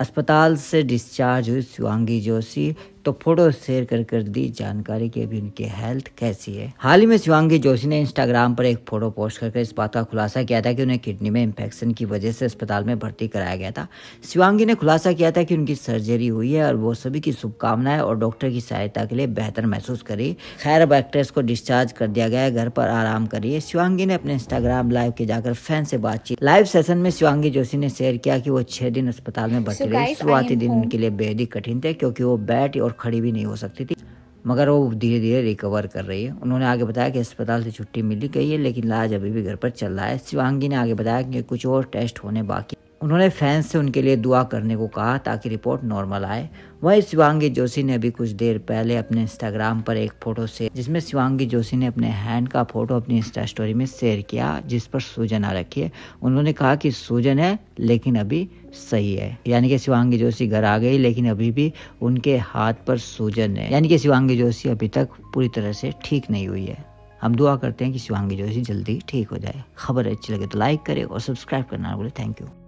अस्पताल से डिस्चार्ज हुई शिवांगी जोशी तो फोटो शेयर कर कर दी जानकारी कि अभी उनकी हेल्थ कैसी है हाल ही में शिवांगी जोशी ने इंस्टाग्राम पर एक फोटो पोस्ट करके इस बात का खुलासा किया था कि उन्हें किडनी में इन्फेक्शन की वजह से अस्पताल में भर्ती कराया गया था शिवांगी ने खुलासा किया था कि उनकी सर्जरी हुई है और वो सभी की शुभकामनाएं और डॉक्टर की सहायता के लिए बेहतर महसूस करी खैर अब एक्ट्रेस को डिस्चार्ज कर दिया गया है घर पर आराम करिए शिवांगी ने अपने इंस्टाग्राम लाइव के जाकर फैन से बातचीत लाइव सेशन में शिवांगी जोशी ने शेयर किया कि वो छह दिन अस्पताल में भर्ती रही शुरुआती दिन उनके लिए बेहद ही कठिन थे क्योंकि वो बैठ और खड़ी भी नहीं हो सकती थी मगर वो धीरे धीरे रिकवर कर रही है उन्होंने आगे बताया कि अस्पताल से छुट्टी मिली गई है लेकिन लाज अभी भी घर पर चल रहा है शिवांगी ने आगे बताया कि कुछ और टेस्ट होने बाकी उन्होंने फैंस से उनके लिए दुआ करने को कहा ताकि रिपोर्ट नॉर्मल आए वहीं शिवांगी जोशी ने अभी कुछ देर पहले अपने इंस्टाग्राम पर एक फोटो से जिसमें शिवांगी जोशी ने अपने हैंड का फोटो अपनी इंस्टा स्टोरी में शेयर किया जिस पर सूजन आ रखी है उन्होंने कहा कि सूजन है लेकिन अभी सही है यानी कि शिवांगी जोशी घर आ गई लेकिन अभी भी उनके हाथ पर सूजन है यानी कि शिवांगी जोशी अभी तक पूरी तरह से ठीक नहीं हुई है हम दुआ करते हैं कि शिवांगी जोशी जल्दी ठीक हो जाए खबर अच्छी लगे तो लाइक करें और सब्सक्राइब करना बोले थैंक यू